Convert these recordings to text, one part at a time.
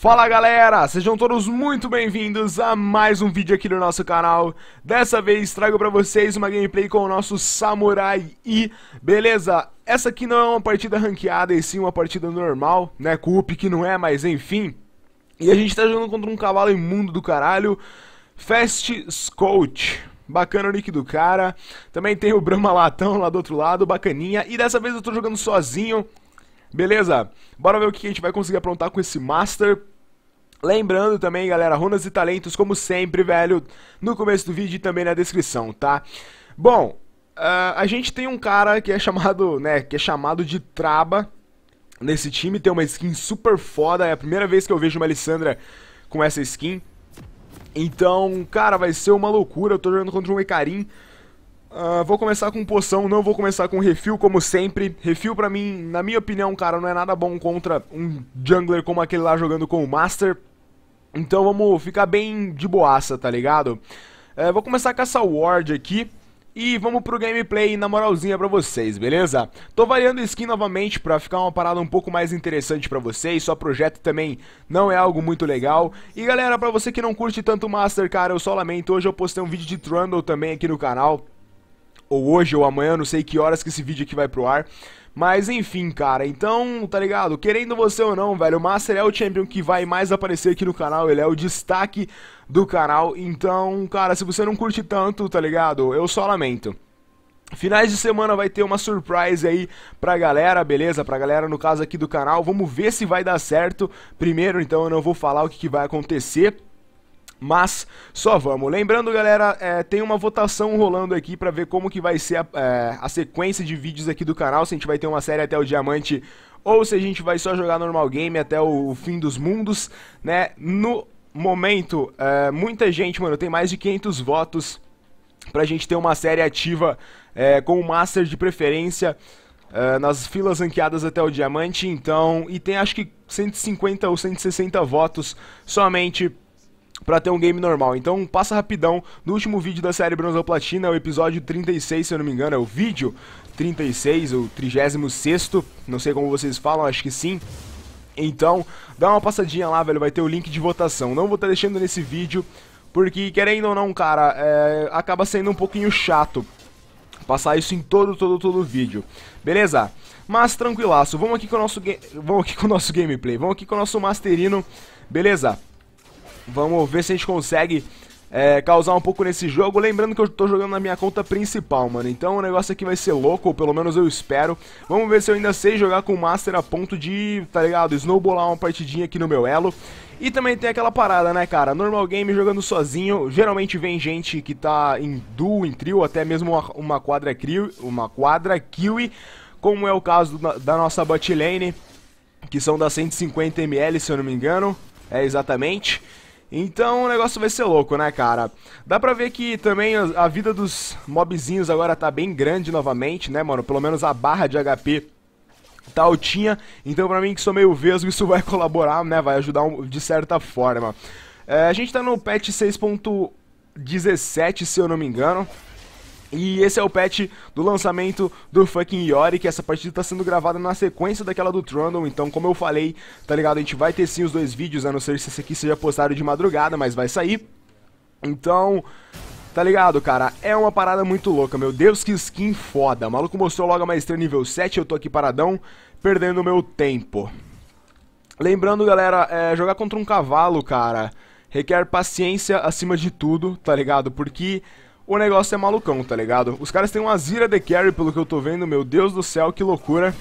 Fala galera, sejam todos muito bem-vindos a mais um vídeo aqui no nosso canal Dessa vez trago pra vocês uma gameplay com o nosso Samurai Beleza, essa aqui não é uma partida ranqueada e sim uma partida normal, né, com que não é, mas enfim E a gente tá jogando contra um cavalo imundo do caralho Fast Scout Bacana o nick do cara Também tem o Brahma Latão lá do outro lado, bacaninha E dessa vez eu tô jogando sozinho Beleza? Bora ver o que a gente vai conseguir aprontar com esse Master. Lembrando também, galera, runas e talentos, como sempre, velho, no começo do vídeo e também na descrição, tá? Bom, uh, a gente tem um cara que é chamado, né, que é chamado de Traba nesse time, tem uma skin super foda, é a primeira vez que eu vejo uma Alessandra com essa skin. Então, cara, vai ser uma loucura, eu tô jogando contra um Ecarim, Uh, vou começar com poção, não vou começar com refil, como sempre. Refil, pra mim, na minha opinião, cara, não é nada bom contra um jungler como aquele lá jogando com o Master. Então vamos ficar bem de boaça, tá ligado? Uh, vou começar com essa ward aqui. E vamos pro gameplay na moralzinha pra vocês, beleza? Tô variando skin novamente pra ficar uma parada um pouco mais interessante pra vocês, só projeto também não é algo muito legal. E galera, pra você que não curte tanto Master, cara, eu só lamento, hoje eu postei um vídeo de Trundle também aqui no canal ou hoje ou amanhã, não sei que horas que esse vídeo aqui vai pro ar. Mas enfim, cara, então, tá ligado? Querendo você ou não, velho, o Master é o champion que vai mais aparecer aqui no canal, ele é o destaque do canal. Então, cara, se você não curte tanto, tá ligado? Eu só lamento. Finais de semana vai ter uma surprise aí pra galera, beleza? Pra galera no caso aqui do canal, vamos ver se vai dar certo. Primeiro, então, eu não vou falar o que, que vai acontecer mas só vamos. Lembrando, galera, é, tem uma votação rolando aqui para ver como que vai ser a, é, a, sequência de vídeos aqui do canal, se a gente vai ter uma série até o diamante ou se a gente vai só jogar normal game até o, o fim dos mundos, né? No momento, é, muita gente, mano, tem mais de 500 votos pra gente ter uma série ativa é, com o Master de preferência. Uh, nas filas ranqueadas até o diamante, então, e tem acho que 150 ou 160 votos somente para ter um game normal. Então passa rapidão no último vídeo da série Bronze Platina, é o episódio 36, se eu não me engano, é o vídeo 36, o 36, não sei como vocês falam, acho que sim. Então, dá uma passadinha lá, velho, vai ter o link de votação. Não vou estar tá deixando nesse vídeo, porque querendo ou não, cara, é, acaba sendo um pouquinho chato passar isso em todo, todo, todo vídeo. Beleza? Mas tranquilaço, vamos aqui com o nosso, vamos aqui com o nosso gameplay, vamos aqui com o nosso Masterino, beleza? Vamos ver se a gente consegue é, causar um pouco nesse jogo. Lembrando que eu tô jogando na minha conta principal, mano. Então o negócio aqui vai ser louco, ou pelo menos eu espero. Vamos ver se eu ainda sei jogar com o Master a ponto de, tá ligado, snowballar uma partidinha aqui no meu elo. E também tem aquela parada, né, cara? Normal game jogando sozinho, geralmente vem gente que tá em duo, em trio, até mesmo uma, uma quadra kiwi, uma quadra kiwi, como é o caso da nossa botlane, que são da 150ml, se eu não me engano. É, exatamente. Então o negócio vai ser louco, né, cara? Dá pra ver que também a vida dos mobzinhos agora tá bem grande novamente, né, mano? Pelo menos a barra de HP tá altinha. Então pra mim que sou meio vesgo, isso vai colaborar, né? Vai ajudar um, de certa forma. É, a gente tá no patch 6.17, se eu não me engano. E esse é o patch do lançamento do fucking Yori, que essa partida tá sendo gravada na sequência daquela do Trundle, então como eu falei, tá ligado? A gente vai ter sim os dois vídeos, a não ser se esse aqui seja postado de madrugada, mas vai sair. Então, Tá ligado, cara? É uma parada muito louca, meu Deus, que skin foda. O maluco mostrou logo a maestria nível 7, eu tô aqui paradão, perdendo meu tempo. Lembrando, galera, é, jogar contra um cavalo, cara, requer paciência acima de tudo, tá ligado? Porque o negócio é malucão, tá ligado? Os caras têm uma Zira de Carry, pelo que eu tô vendo, meu Deus do céu, que loucura.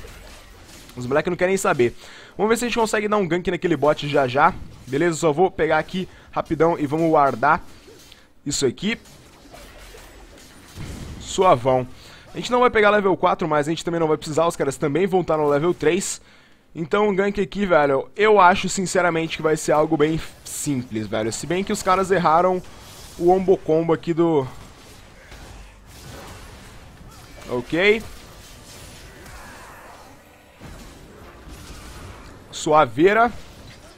Os moleques não querem saber. Vamos ver se a gente consegue dar um gank naquele bot já já. Beleza, só vou pegar aqui rapidão e vamos guardar isso aqui. Suavão. A gente não vai pegar level 4, mas a gente também não vai precisar, os caras também vão estar no level 3. Então o gank aqui, velho, eu acho sinceramente que vai ser algo bem simples, velho. Se bem que os caras erraram o ombo combo aqui do, Ok. Suaveira.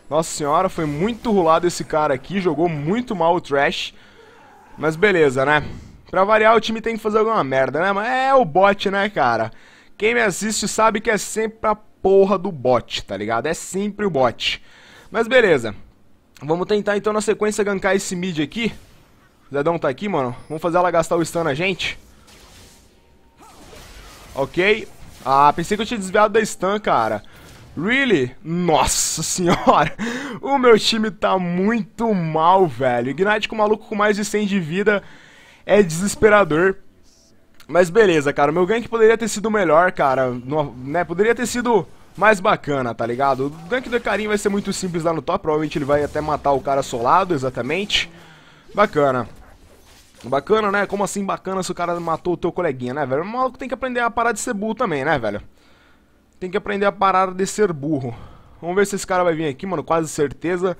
Nossa senhora, foi muito rulado esse cara aqui. Jogou muito mal o Trash. Mas beleza, né? Pra variar, o time tem que fazer alguma merda, né? Mas é o bot, né, cara? Quem me assiste sabe que é sempre a porra do bot, tá ligado? É sempre o bot. Mas beleza. Vamos tentar, então, na sequência, gankar esse mid aqui. O Zedão tá aqui, mano. Vamos fazer ela gastar o stun na gente ok? Ah, pensei que eu tinha desviado da stun, cara. Really? Nossa senhora! O meu time tá muito mal, velho. Ignite com maluco com mais de 100 de vida é desesperador. Mas beleza, cara. Meu gank poderia ter sido melhor, cara. né? Poderia ter sido mais bacana, tá ligado? O gank do Karim vai ser muito simples lá no top. Provavelmente ele vai até matar o cara solado, exatamente. Bacana. Bacana, né? Como assim bacana se o cara matou o teu coleguinha, né, velho? O maluco tem que aprender a parar de ser burro também, né, velho? Tem que aprender a parar de ser burro. Vamos ver se esse cara vai vir aqui, mano, quase certeza.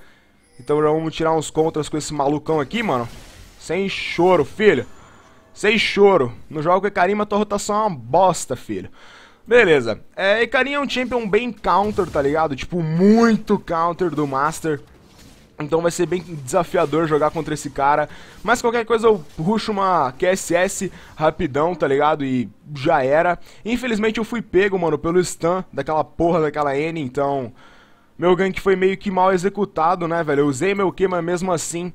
Então já vamos tirar uns contras com esse malucão aqui, mano. Sem choro, filho. Sem choro. No jogo com Icarim, a tua rotação é uma bosta, filho. Beleza. É, Icarim é um champion bem counter, tá ligado? Tipo, muito counter do Master. Então vai ser bem desafiador jogar contra esse cara. Mas qualquer coisa eu ruxo uma QSS rapidão, tá ligado? E já era. Infelizmente eu fui pego, mano, pelo stun daquela porra daquela N, então... Meu gank foi meio que mal executado, né, velho? Eu usei meu Q, mas mesmo assim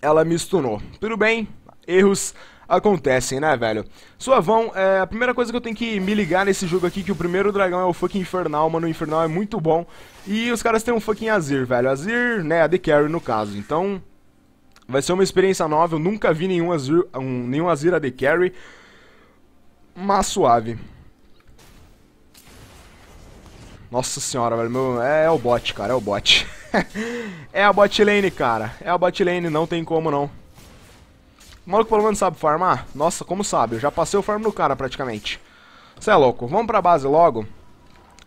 ela me stunou. Tudo bem, erros acontecem, né, velho? Suavão, é, a primeira coisa que eu tenho que me ligar nesse jogo aqui, que o primeiro dragão é o fucking Infernal, mano, o Infernal é muito bom. E os caras têm um fucking Azir, velho. Azir, né, a The Carry no caso, então... Vai ser uma experiência nova, eu nunca vi nenhum Azir, um, nenhum Azir AD Carry, mas suave. Nossa senhora, velho, meu, é, é o bot, cara, é o bot. é a bot lane, cara, é a bot lane, não tem como não. O maluco pelo menos sabe farmar? Nossa, como sabe? Eu já passei o farm no cara praticamente. Cê é louco. Vamos pra base logo.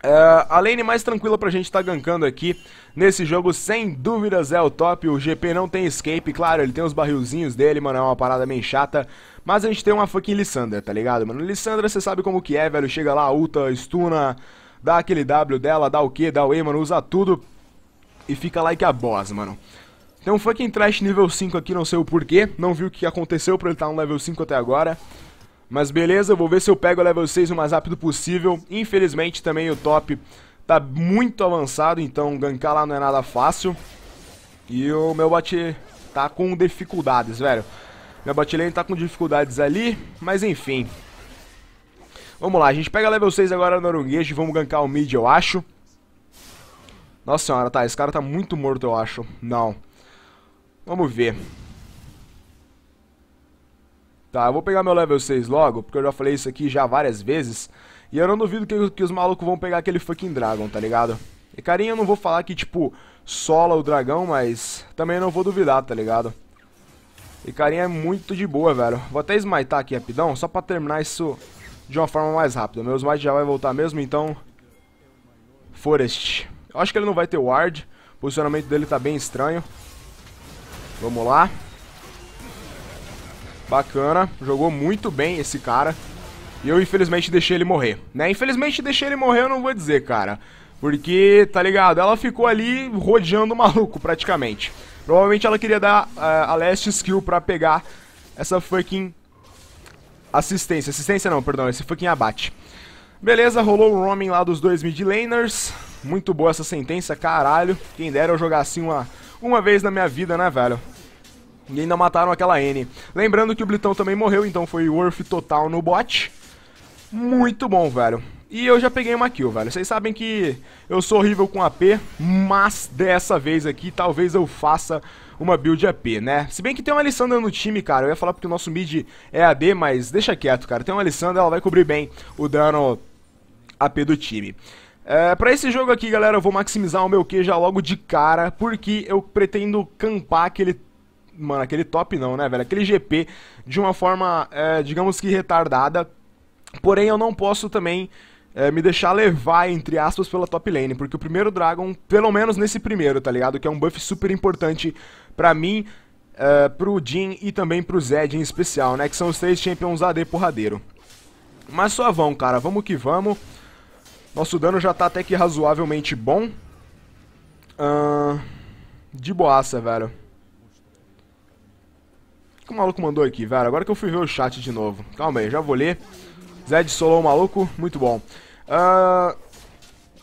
É, a lane mais tranquila pra gente tá gankando aqui nesse jogo, sem dúvidas, é o top. O GP não tem escape, claro, ele tem os barrilzinhos dele, mano, é uma parada bem chata. Mas a gente tem uma fucking Lissandra, tá ligado, mano? Lissandra, você sabe como que é, velho. Chega lá, ulta, stuna, dá aquele W dela, dá o Q, dá o E, mano, usa tudo e fica lá que a boss, mano. Tem um fucking trash nível 5 aqui, não sei o porquê. Não vi o que aconteceu pra ele estar tá no level 5 até agora. Mas beleza, vou ver se eu pego o level 6 o mais rápido possível. Infelizmente também o top tá muito avançado, então gankar lá não é nada fácil. E o meu bot tá com dificuldades, velho. Minha lane tá com dificuldades ali, mas enfim. Vamos lá, a gente pega level 6 agora no Noruguês e vamos gankar o mid, eu acho. Nossa senhora, tá, esse cara tá muito morto, eu acho. Não. Vamos ver. Tá, eu vou pegar meu level 6 logo, porque eu já falei isso aqui já várias vezes. E eu não duvido que, que os malucos vão pegar aquele fucking dragão, tá ligado? E carinha, eu não vou falar que, tipo, sola o dragão, mas também não vou duvidar, tá ligado? E carinha é muito de boa, velho. Vou até esmaitar aqui rapidão, só pra terminar isso de uma forma mais rápida. Meu smite já vai voltar mesmo, então... Forest. Eu acho que ele não vai ter ward. O posicionamento dele tá bem estranho. Vamos lá. Bacana. Jogou muito bem esse cara. E eu, infelizmente, deixei ele morrer. Né? Infelizmente, deixei ele morrer, eu não vou dizer, cara. Porque, tá ligado? Ela ficou ali rodeando o maluco, praticamente. Provavelmente ela queria dar uh, a last skill pra pegar essa fucking assistência. Assistência não, perdão, esse fucking abate. Beleza, rolou o roaming lá dos dois mid laners. Muito boa essa sentença, caralho. Quem dera eu jogar assim uma, uma vez na minha vida, né, velho? E ainda mataram aquela N. Lembrando que o Blitão também morreu, então foi worth total no bot. Muito bom, velho. E eu já peguei uma kill, velho. Vocês sabem que eu sou horrível com AP, mas dessa vez aqui talvez eu faça uma build AP, né? Se bem que tem uma Alessandra no time, cara. Eu ia falar porque o nosso mid é AD, mas deixa quieto, cara. Tem uma Alessandra, ela vai cobrir bem o dano AP do time. É, pra esse jogo aqui, galera, eu vou maximizar o meu Q já logo de cara, porque eu pretendo campar aquele... Mano, aquele top não, né, velho? Aquele GP de uma forma, é, digamos que retardada. Porém, eu não posso também é, me deixar levar, entre aspas, pela top lane, porque o primeiro Dragon, pelo menos nesse primeiro, tá ligado? Que é um buff super importante pra mim, é, pro Jin e também pro Zed em especial, né? Que são os três champions AD porradeiro. Mas só vão cara, vamos que vamos. Nosso dano já tá até que razoavelmente bom. Uh, de boaça, velho. O que o maluco mandou aqui, velho? Agora que eu fui ver o chat de novo. Calma aí, já vou ler. Zed solou o maluco, muito bom.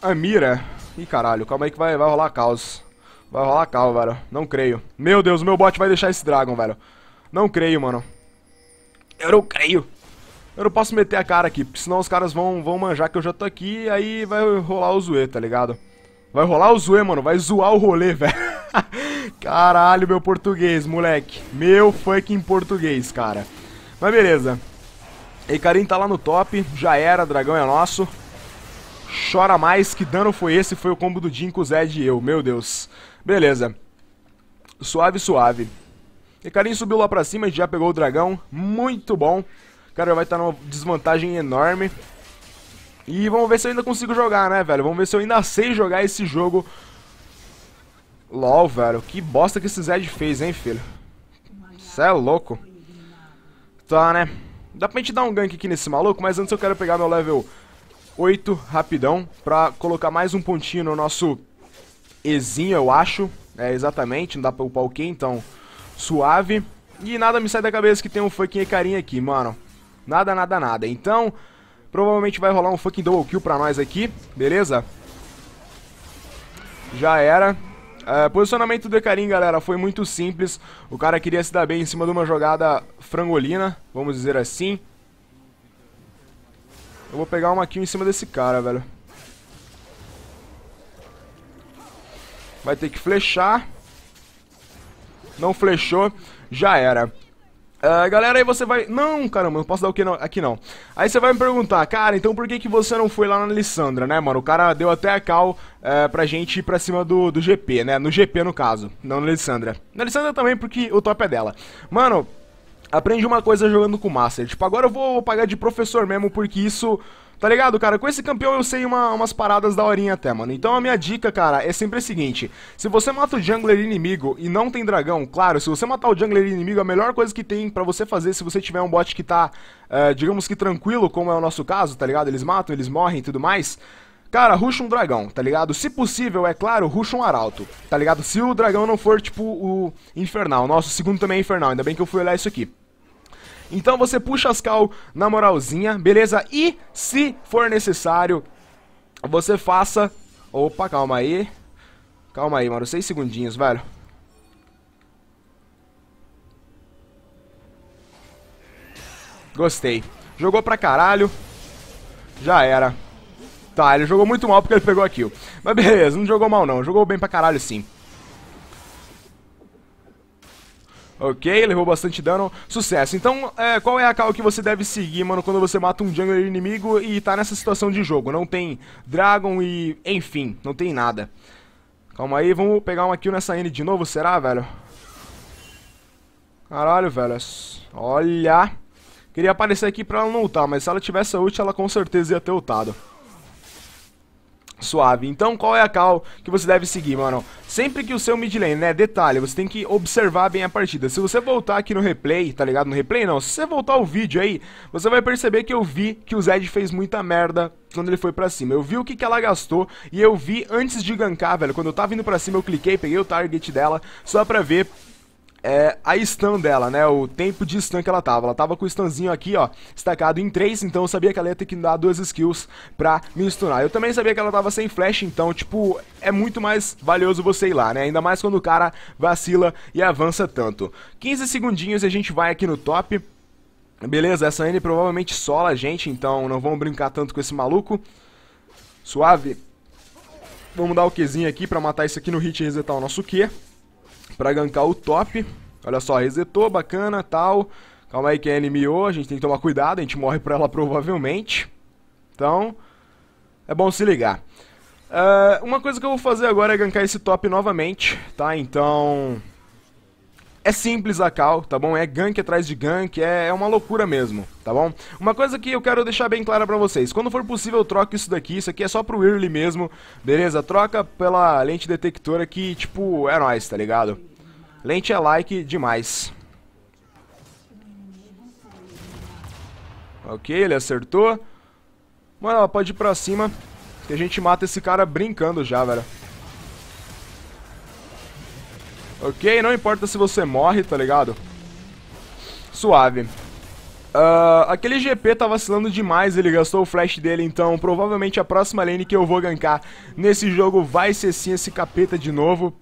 Uh, mira Ih, caralho, calma aí que vai, vai rolar caos. Vai rolar caos, velho. Não creio. Meu Deus, o meu bot vai deixar esse dragão, velho. Não creio, mano. Eu não creio eu não posso meter a cara aqui, porque senão os caras vão, vão manjar que eu já tô aqui e aí vai rolar o zoe, tá ligado? Vai rolar o zoe, mano, vai zoar o rolê, velho. Caralho, meu português, moleque. Meu fucking português, cara. Mas beleza. E Karim tá lá no top, já era, dragão é nosso. Chora mais, que dano foi esse? Foi o combo do Jinko, Zed e eu, meu Deus. Beleza. Suave, suave. E Karim subiu lá pra cima, a gente já pegou o dragão, muito bom cara vai estar tá numa desvantagem enorme. E vamos ver se eu ainda consigo jogar, né, velho? Vamos ver se eu ainda sei jogar esse jogo. LOL, velho. Que bosta que esse Zed fez, hein, filho? Cê é louco. Tá, né? Dá pra gente dar um gank aqui nesse maluco, mas antes eu quero pegar meu level 8 rapidão pra colocar mais um pontinho no nosso Ezinho, eu acho. É, exatamente. Não dá pra upar o quê, então... Suave. E nada me sai da cabeça que tem um fucking carinha aqui, mano. Nada, nada, nada. Então, provavelmente vai rolar um fucking double kill pra nós aqui, beleza? Já era. Uh, posicionamento do Ecarim, galera, foi muito simples. O cara queria se dar bem em cima de uma jogada frangolina, vamos dizer assim. Eu vou pegar uma kill em cima desse cara, velho. Vai ter que flechar. Não flechou, já era. Uh, galera, aí você vai... Não, caramba, não posso dar o que não... aqui não. Aí você vai me perguntar, cara, então por que, que você não foi lá na Alessandra, né, mano? O cara deu até a cal uh, pra gente ir pra cima do, do GP, né? No GP, no caso, não na Alessandra. Na Alessandra também, porque o top é dela. Mano, aprende uma coisa jogando com o Master. Tipo, agora eu vou pagar de professor mesmo, porque isso... Tá ligado, cara? Com esse campeão eu sei uma, umas paradas da horinha até, mano. Então a minha dica, cara, é sempre a seguinte. Se você mata o jungler inimigo e não tem dragão, claro, se você matar o jungler inimigo, a melhor coisa que tem pra você fazer se você tiver um bot que tá, uh, digamos que tranquilo, como é o nosso caso, tá ligado? Eles matam, eles morrem e tudo mais... Cara, ruxa um dragão, tá ligado? Se possível, é claro, ruxa um arauto, tá ligado? Se o dragão não for, tipo, o infernal. Nossa, o segundo também é infernal, ainda bem que eu fui olhar isso aqui. Então você puxa as cal na moralzinha, beleza? E se for necessário, você faça... Opa, calma aí. Calma aí, mano. Seis segundinhos, velho. Gostei. Jogou pra caralho. Já era. Tá, ele jogou muito mal porque ele pegou a kill. Mas beleza, não jogou mal não. Jogou bem pra caralho sim. Ok, levou bastante dano. Sucesso. Então, é, qual é a cal que você deve seguir, mano, quando você mata um jungler inimigo e tá nessa situação de jogo? Não tem dragon e... enfim, não tem nada. Calma aí, vamos pegar uma kill nessa N de novo, será, velho? Caralho, velho. É olha... Queria aparecer aqui pra ela não ultar, mas se ela tivesse ult, ela com certeza ia ter ultado suave. Então, qual é a cal que você deve seguir, mano? Sempre que o seu mid lane, né, detalhe, você tem que observar bem a partida. Se você voltar aqui no replay, tá ligado? No replay não, se você voltar o vídeo aí, você vai perceber que eu vi que o Zed fez muita merda quando ele foi pra cima. Eu vi o que, que ela gastou e eu vi antes de gankar, velho, quando eu tava indo pra cima, eu cliquei, peguei o target dela só pra ver é, a stun dela, né? O tempo de stun que ela tava. Ela tava com o stunzinho aqui, ó, destacado em 3, então eu sabia que ela ia ter que dar duas skills pra me stunar. Eu também sabia que ela tava sem flash, então, tipo, é muito mais valioso você ir lá, né? Ainda mais quando o cara vacila e avança tanto. 15 segundinhos e a gente vai aqui no top. Beleza, essa N provavelmente sola a gente, então não vamos brincar tanto com esse maluco. Suave. Vamos dar o Qzinho aqui pra matar isso aqui no hit e resetar o nosso Q pra gankar o top. Olha só, resetou, bacana, tal. Calma aí que é NMO, a gente tem que tomar cuidado, a gente morre pra ela provavelmente. Então, é bom se ligar. Uh, uma coisa que eu vou fazer agora é gankar esse top novamente, tá? Então, é simples a cal, tá bom? É gank atrás de gank, é, é, uma loucura mesmo, tá bom? Uma coisa que eu quero deixar bem clara pra vocês, quando for possível troca isso daqui, isso aqui é só pro early mesmo, beleza? Troca pela lente detectora que, tipo, é nóis, tá ligado? Lente é like demais. Ok, ele acertou. Mano, ela pode ir pra cima, que a gente mata esse cara brincando já, velho. Ok? Não importa se você morre, tá ligado? Suave. Uh, aquele GP tá vacilando demais, ele gastou o flash dele, então provavelmente a próxima lane que eu vou gankar nesse jogo vai ser sim esse capeta de novo.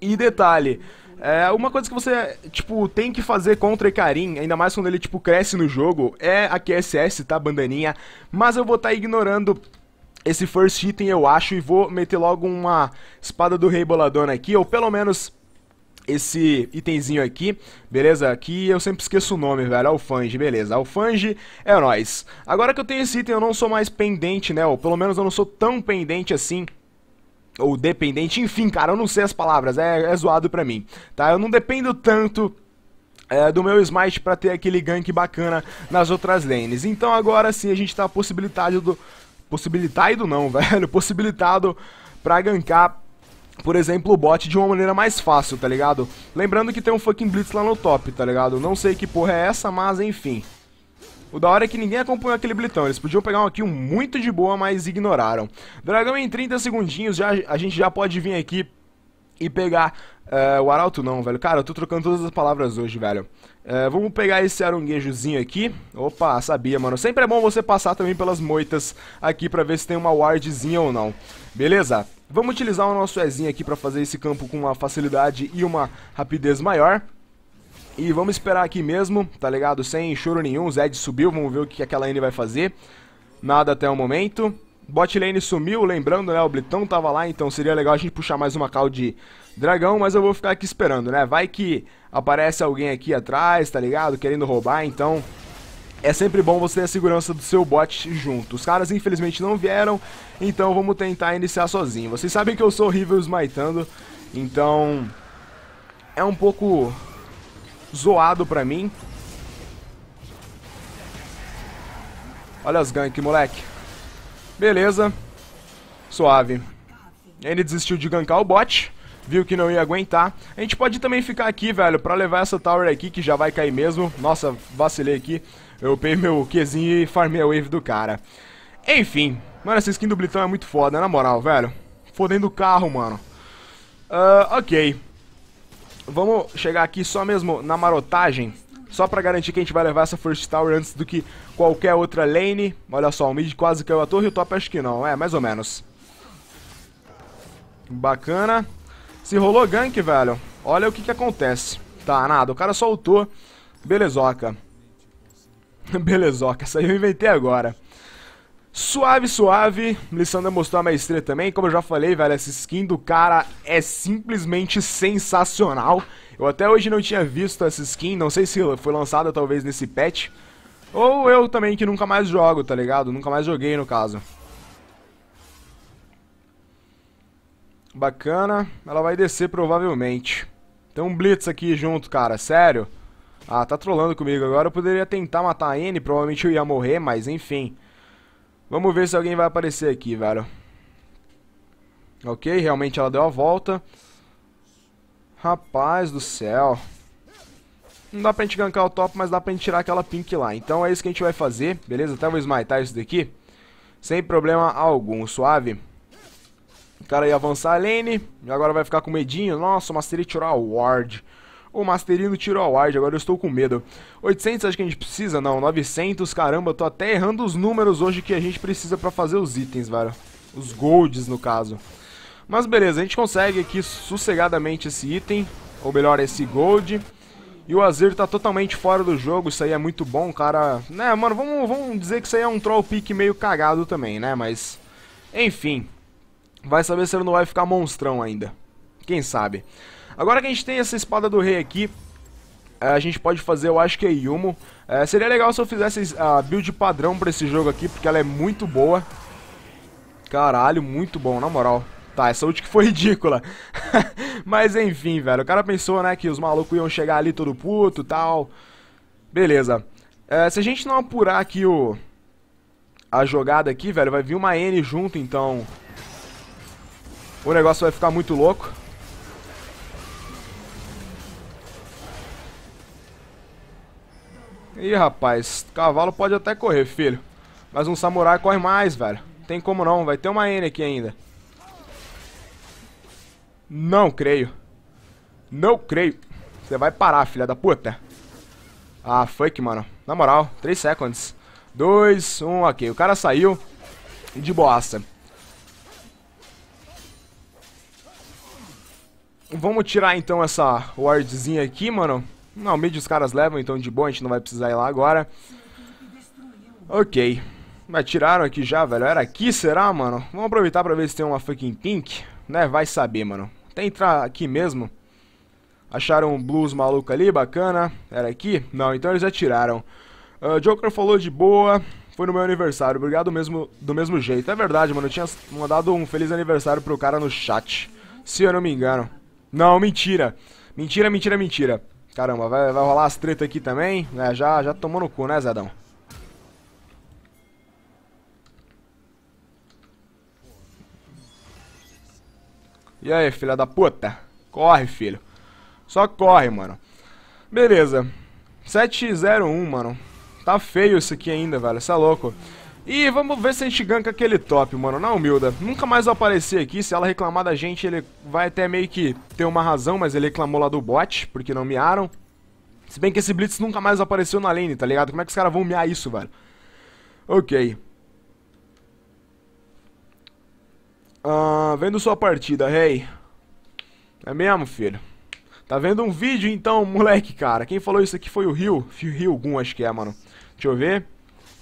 E detalhe, é, uma coisa que você, tipo, tem que fazer contra Ekarim, ainda mais quando ele, tipo, cresce no jogo, é a QSS, tá, bandaninha? Mas eu vou estar tá ignorando esse first item, eu acho, e vou meter logo uma espada do rei boladona aqui, ou pelo menos esse itemzinho aqui, beleza? Aqui eu sempre esqueço o nome, velho, Alfange, beleza, Alfange é nóis. Agora que eu tenho esse item eu não sou mais pendente, né, ou pelo menos eu não sou tão pendente assim ou dependente, enfim, cara, eu não sei as palavras, é, é zoado pra mim, tá? Eu não dependo tanto é, do meu smite pra ter aquele gank bacana nas outras lanes. Então agora sim a gente tá possibilitado, possibilitado não, velho, possibilitado pra gankar por exemplo, o bot de uma maneira mais fácil, tá ligado? Lembrando que tem um fucking Blitz lá no top, tá ligado? Não sei que porra é essa, mas enfim. O da hora é que ninguém acompanhou aquele blitão, eles podiam pegar um aqui muito de boa, mas ignoraram. Dragão em 30 segundinhos, já, a gente já pode vir aqui e pegar... É, o Arauto não, velho. Cara, eu tô trocando todas as palavras hoje, velho. É, vamos pegar esse aronguejozinho aqui. Opa, sabia, mano. Sempre é bom você passar também pelas moitas aqui pra ver se tem uma wardzinha ou não. Beleza? Vamos utilizar o nosso Ezinho aqui para fazer esse campo com uma facilidade e uma rapidez maior. E vamos esperar aqui mesmo, tá ligado? Sem choro nenhum, o Zed subiu, vamos ver o que aquela N vai fazer. Nada até o momento. Bot lane sumiu, lembrando, né? O Blitão tava lá, então seria legal a gente puxar mais uma cal de dragão, mas eu vou ficar aqui esperando, né? Vai que aparece alguém aqui atrás, tá ligado? Querendo roubar, então é sempre bom você ter a segurança do seu bot junto. Os caras infelizmente não vieram, então vamos tentar iniciar sozinho. Vocês sabem que eu sou horrível esmaitando, então é um pouco zoado pra mim. Olha as gank, moleque. Beleza. Suave. Ele desistiu de gankar o bot viu que não ia aguentar. A gente pode também ficar aqui, velho, pra levar essa tower aqui, que já vai cair mesmo. Nossa, vacilei aqui. Eu pei meu Qzinho e farmei a wave do cara. Enfim, mano, essa skin do Blitão é muito foda, na moral, velho. Fodendo o carro, mano. Uh, ok. Vamos chegar aqui só mesmo na marotagem. Só pra garantir que a gente vai levar essa First Tower antes do que qualquer outra lane. Olha só, o mid quase caiu a torre e o top acho que não. É, mais ou menos. Bacana. Se rolou gank, velho, olha o que que acontece. Tá, nada, o cara soltou. Belezoca. Belezoca, essa aí eu inventei agora. Suave, suave. Lissandra mostrou a maestria também. Como eu já falei, velho, essa skin do cara é simplesmente sensacional. Eu até hoje não tinha visto essa skin, não sei se foi lançada talvez nesse patch. Ou eu também que nunca mais jogo, tá ligado? Nunca mais joguei no caso. Bacana. Ela vai descer provavelmente. Tem um Blitz aqui junto, cara. Sério? Ah, tá trolando comigo agora. Eu poderia tentar matar a N. Provavelmente eu ia morrer, mas enfim. Vamos ver se alguém vai aparecer aqui, velho. Ok, realmente ela deu a volta. Rapaz do céu. Não dá pra gente gankar o top, mas dá pra gente tirar aquela pink lá. Então é isso que a gente vai fazer, beleza? Até vou smitar isso daqui. Sem problema algum, suave cara ia avançar a lane. E agora vai ficar com medinho. Nossa, o Mastery tirou a ward. O Masterino tirou a ward, agora eu estou com medo. 800 acho que a gente precisa? Não, 900, caramba, eu tô até errando os números hoje que a gente precisa pra fazer os itens, velho. Os golds, no caso. Mas beleza, a gente consegue aqui sossegadamente esse item, ou melhor, esse gold. E o Azir tá totalmente fora do jogo, isso aí é muito bom, cara. Né, mano, vamos, vamos dizer que isso aí é um troll pick meio cagado também, né, mas... Enfim, Vai saber se ele não vai ficar monstrão ainda. Quem sabe. Agora que a gente tem essa espada do rei aqui, é, a gente pode fazer, eu acho que é Yumo. É, seria legal se eu fizesse a build padrão pra esse jogo aqui, porque ela é muito boa. Caralho, muito bom, na moral. Tá, essa ult que foi ridícula. Mas enfim, velho, o cara pensou, né, que os malucos iam chegar ali todo puto e tal. Beleza. É, se a gente não apurar aqui o... A jogada aqui, velho, vai vir uma N junto, então... O negócio vai ficar muito louco. Ih, rapaz, cavalo pode até correr, filho. Mas um samurai corre mais, velho. Tem como não, vai ter uma N aqui ainda. Não creio. Não creio. Você vai parar, filha da puta. Ah, fuck, mano. Na moral, 3 seconds. 2, 1, um, ok. O cara saiu de boaça. Vamos tirar então essa wardzinha aqui, mano. Não, mid os caras levam, então de boa, a gente não vai precisar ir lá agora. Ok. Mas tiraram aqui já, velho. Era aqui, será, mano? Vamos aproveitar pra ver se tem uma fucking pink. Né, vai saber, mano. Até entrar aqui mesmo. Acharam um blues maluco ali, bacana. Era aqui? Não, então eles já tiraram. Uh, Joker falou de boa. Foi no meu aniversário. Obrigado mesmo, do mesmo jeito. É verdade, mano. Eu tinha mandado um feliz aniversário pro cara no chat. Se eu não me engano. Não, mentira. Mentira, mentira, mentira. Caramba, vai, vai rolar as tretas aqui também. É, já, já tomou no cu, né, Zedão? E aí, filha da puta? Corre, filho. Só corre, mano. Beleza. 701, mano. Tá feio isso aqui ainda, velho. Isso é louco. E vamos ver se a gente ganka aquele top, mano. Na humilda. Nunca mais vai aparecer aqui. Se ela reclamar da gente, ele vai até meio que ter uma razão, mas ele reclamou lá do bot, porque não miaram. Se bem que esse Blitz nunca mais apareceu na lane, tá ligado? Como é que os caras vão miar isso, velho? Ok. Ah, vendo sua partida, rei. Hey. É mesmo, filho? Tá vendo um vídeo então, moleque, cara? Quem falou isso aqui foi o Rio. Rio Gun, acho que é, mano. Deixa eu ver.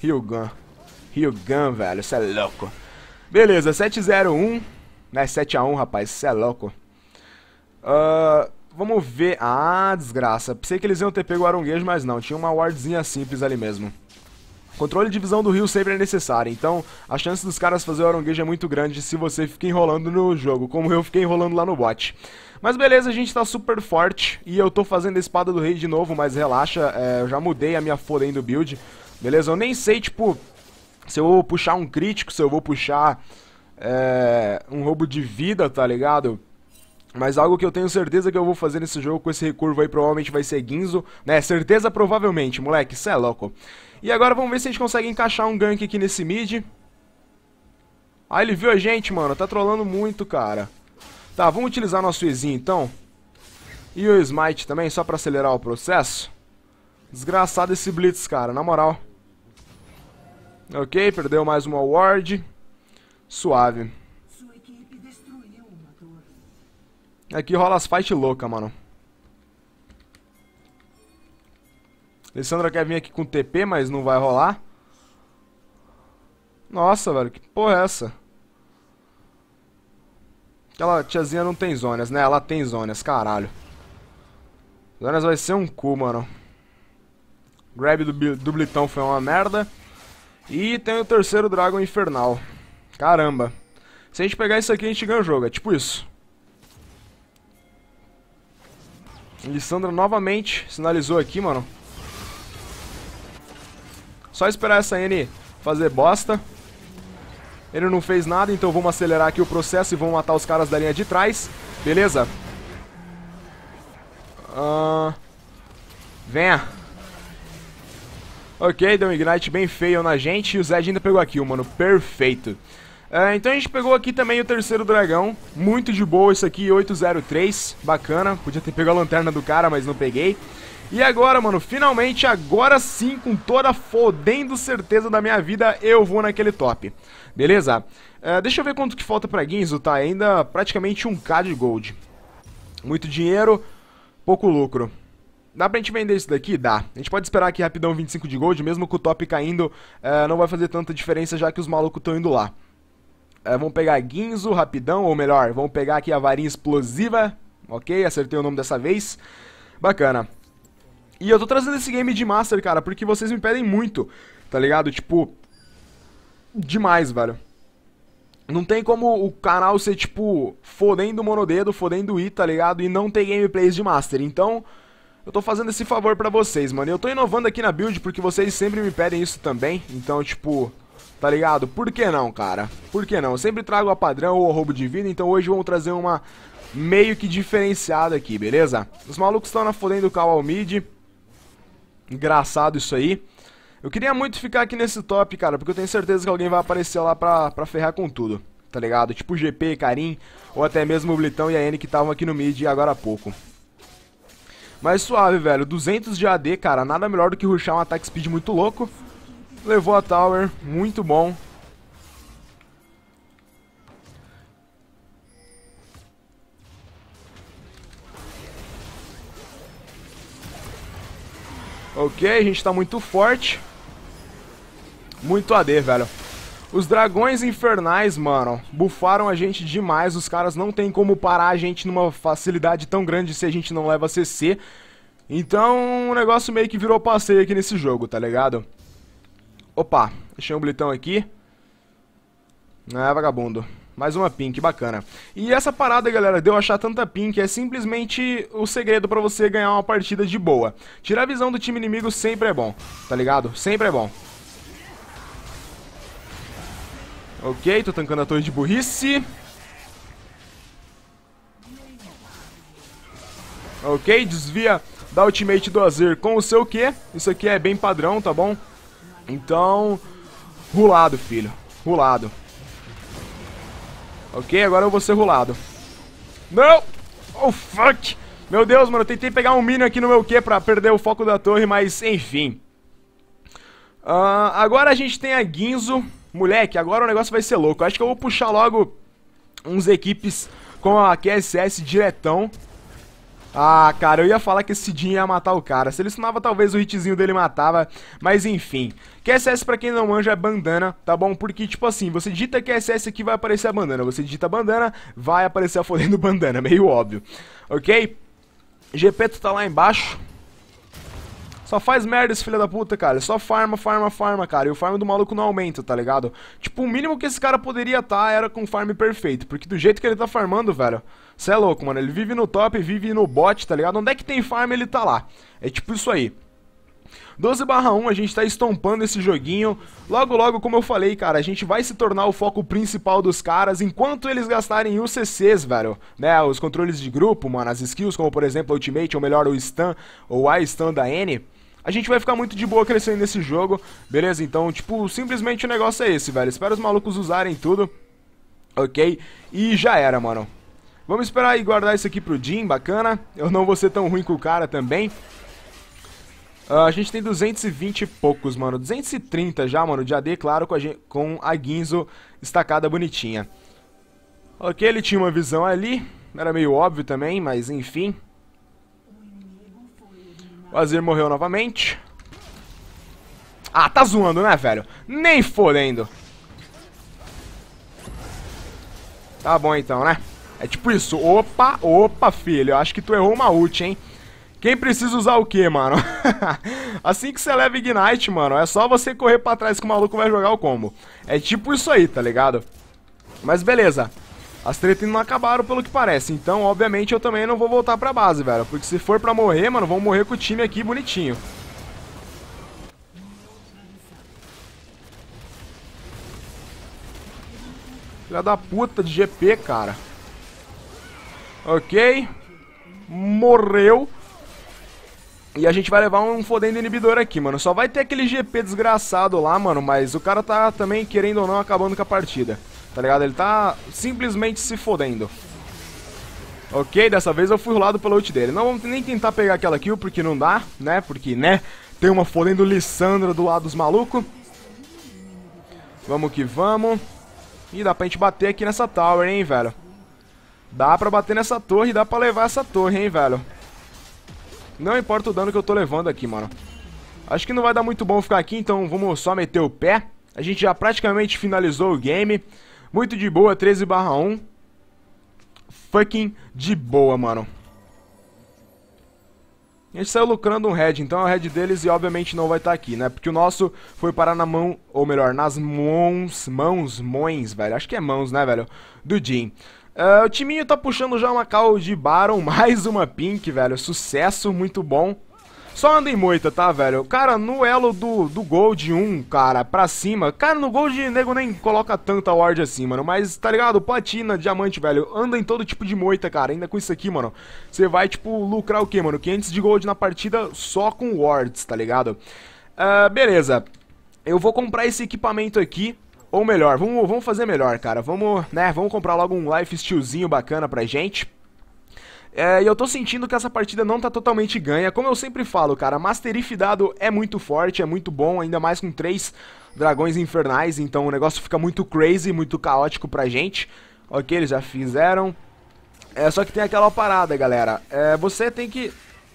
Rio Gun. Ryugan, velho, cê é louco. Beleza, 701. Né, 7x1, rapaz, cê é louco. Uh, vamos ver. Ah, desgraça. Pensei que eles iam ter pego o aronguejo, mas não. Tinha uma wardzinha simples ali mesmo. Controle de visão do rio sempre é necessário, então a chance dos caras fazer o aronguejo é muito grande se você fica enrolando no jogo, como eu fiquei enrolando lá no bot. Mas beleza, a gente tá super forte e eu tô fazendo a espada do rei de novo, mas relaxa, é, eu já mudei a minha foda aí do build. Beleza, eu nem sei, tipo, se eu vou puxar um crítico, se eu vou puxar é, um roubo de vida, tá ligado? Mas algo que eu tenho certeza que eu vou fazer nesse jogo com esse recurvo aí provavelmente vai ser Guinzo, né? Certeza provavelmente, moleque, cê é louco. E agora vamos ver se a gente consegue encaixar um gank aqui nesse mid. Ah, ele viu a gente, mano. Tá trolando muito, cara. Tá, vamos utilizar nosso Ezinho então. E o Smite também, só pra acelerar o processo. Desgraçado esse Blitz, cara, na moral. Ok, perdeu mais uma award. Suave. Aqui rola as fight louca, mano. Alessandra quer vir aqui com TP, mas não vai rolar. Nossa, velho, que porra é essa? Aquela tiazinha não tem zonas, né? Ela tem zonas, caralho. Zonas vai ser um cu, mano. Grab do, do Blitão foi uma merda. E tem o terceiro Dragon Infernal. Caramba. Se a gente pegar isso aqui, a gente ganha o jogo. É tipo isso. Lissandra novamente sinalizou aqui, mano. Só esperar essa N fazer bosta. Ele não fez nada, então vamos acelerar aqui o processo e vamos matar os caras da linha de trás. Beleza? Uh... Venha. Ok, deu um ignite bem feio na gente. E o Zed ainda pegou a kill, mano. Perfeito. Uh, então a gente pegou aqui também o terceiro dragão. Muito de boa isso aqui, 803. Bacana. Podia ter pego a lanterna do cara, mas não peguei. E agora, mano, finalmente, agora sim, com toda a fodendo certeza da minha vida, eu vou naquele top. Beleza? Uh, deixa eu ver quanto que falta pra Ginzo, tá? Ainda praticamente 1k de gold. Muito dinheiro, pouco lucro. Dá pra gente vender isso daqui? Dá. A gente pode esperar aqui rapidão 25 de gold, mesmo com o top caindo, é, não vai fazer tanta diferença já que os malucos estão indo lá. É, vamos pegar Guinzo rapidão, ou melhor, vamos pegar aqui a varinha explosiva. Ok, acertei o nome dessa vez. Bacana. E eu tô trazendo esse game de Master, cara, porque vocês me pedem muito, tá ligado? Tipo, demais, velho. Não tem como o canal ser, tipo, fodendo monodedo, fodendo i, tá ligado? E não ter gameplays de Master. Então, eu tô fazendo esse favor pra vocês, mano. E eu tô inovando aqui na build porque vocês sempre me pedem isso também. Então, tipo, tá ligado? Por que não, cara? Por que não? Eu sempre trago a padrão ou o roubo de vida, então hoje vamos trazer uma meio que diferenciada aqui, beleza? Os malucos estão na fodendo do ao mid. Engraçado isso aí. Eu queria muito ficar aqui nesse top, cara, porque eu tenho certeza que alguém vai aparecer lá pra, pra ferrar com tudo. Tá ligado? Tipo o GP, Karim, ou até mesmo o Blitão e a N que estavam aqui no mid agora há pouco. Mas suave, velho. 200 de AD, cara. Nada melhor do que rushar um ataque speed muito louco. Levou a tower. Muito bom. Ok, a gente tá muito forte. Muito AD, velho. Os dragões infernais, mano, bufaram a gente demais. Os caras não tem como parar a gente numa facilidade tão grande se a gente não leva CC. Então, o negócio meio que virou passeio aqui nesse jogo, tá ligado? Opa, deixei um blitão aqui. Ah, vagabundo. Mais uma pink bacana. E essa parada, galera, de eu achar tanta pink é simplesmente o segredo pra você ganhar uma partida de boa. Tirar a visão do time inimigo sempre é bom, tá ligado? Sempre é bom. Ok, tô tancando a torre de burrice. Ok, desvia da ultimate do Azir com o seu Q. Isso aqui é bem padrão, tá bom? Então, rulado, filho. Rulado. Ok, agora eu vou ser rulado. Não! Oh, fuck! Meu Deus, mano, eu tentei pegar um minion aqui no meu Q pra perder o foco da torre, mas enfim. Uh, agora a gente tem a Ginzo. Moleque, agora o negócio vai ser louco. Acho que eu vou puxar logo uns equipes com a QSS diretão. Ah, cara, eu ia falar que esse Din ia matar o cara. Se ele sumava, talvez o hitzinho dele matava, mas enfim. QSS, pra quem não manja, é bandana, tá bom? Porque, tipo assim, você digita QSS aqui, vai aparecer a bandana. Você digita bandana, vai aparecer a folha do bandana, meio óbvio. Ok? GP tá lá embaixo. Só faz merda esse filho da puta, cara. Só farma, farma, farma, cara. E o farm do maluco não aumenta, tá ligado? Tipo, o mínimo que esse cara poderia estar tá era com farm perfeito. Porque do jeito que ele tá farmando, velho. Cê é louco, mano. Ele vive no top, vive no bot, tá ligado? Onde é que tem farm, ele tá lá. É tipo isso aí. 12 barra 1, a gente tá estompando esse joguinho. Logo, logo, como eu falei, cara, a gente vai se tornar o foco principal dos caras enquanto eles gastarem CCs, velho. Né, os controles de grupo, mano, as skills, como por exemplo o Ultimate, ou melhor, o Stun, ou a Stun da N. A gente vai ficar muito de boa crescendo nesse jogo, beleza? Então, tipo, simplesmente o negócio é esse, velho. Espero os malucos usarem tudo, ok? E já era, mano. Vamos esperar e guardar isso aqui pro Jim, bacana. Eu não vou ser tão ruim com o cara também. Uh, a gente tem 220 e poucos, mano. 230 já, mano, de AD, claro, com a, gente, com a Ginzo estacada bonitinha. Ok, ele tinha uma visão ali. Era meio óbvio também, mas enfim... O Azir morreu novamente. Ah, tá zoando, né, velho? Nem fodendo. Tá bom então, né? É tipo isso. Opa, opa, filho. Acho que tu errou uma ult, hein? Quem precisa usar o que, mano? assim que você leva Ignite, mano, é só você correr pra trás que o maluco vai jogar o combo. É tipo isso aí, tá ligado? Mas beleza. As tretas não acabaram pelo que parece, então obviamente eu também não vou voltar pra base, velho. Porque se for pra morrer, mano, vamos morrer com o time aqui bonitinho. Filha da puta de GP, cara. Ok. Morreu. E a gente vai levar um fodendo inibidor aqui, mano. Só vai ter aquele GP desgraçado lá, mano. Mas o cara tá também, querendo ou não, acabando com a partida. Tá ligado? Ele tá simplesmente se fodendo. Ok, dessa vez eu fui rolado pelo ult dele. Não vamos nem tentar pegar aquela kill, porque não dá, né? Porque, né? Tem uma fodendo Lissandra do lado dos malucos. Vamos que vamos. E dá pra gente bater aqui nessa tower, hein, velho. Dá pra bater nessa torre e dá pra levar essa torre, hein, velho. Não importa o dano que eu tô levando aqui, mano. Acho que não vai dar muito bom ficar aqui, então vamos só meter o pé. A gente já praticamente finalizou o game. Muito de boa, 13 barra 1. Fucking de boa, mano. A gente saiu lucrando um head, então é o head deles e obviamente não vai estar tá aqui, né? Porque o nosso foi parar na mão, ou melhor, nas mãos, mãos, mões, velho. Acho que é mãos, né, velho? Do Jim. Uh, o timinho tá puxando já uma call de Baron, mais uma pink, velho. Sucesso, muito bom. Só anda em moita, tá, velho? Cara, no elo do, do Gold 1, cara, pra cima. Cara, no Gold, nego nem coloca tanta ward assim, mano. Mas, tá ligado? Platina, diamante, velho. Anda em todo tipo de moita, cara. Ainda com isso aqui, mano. Você vai, tipo, lucrar o quê, mano? 500 de Gold na partida só com wards, tá ligado? Uh, beleza. Eu vou comprar esse equipamento aqui. Ou melhor, vamos, vamos fazer melhor, cara. Vamos, né, vamos comprar logo um life bacana pra gente. É, e eu tô sentindo que essa partida não tá totalmente ganha. Como eu sempre falo, cara, Masterif dado é muito forte, é muito bom, ainda mais com três dragões infernais, então o negócio fica muito crazy, muito caótico pra gente. Ok, eles já fizeram. É, só que tem aquela parada, galera. É, você tem que...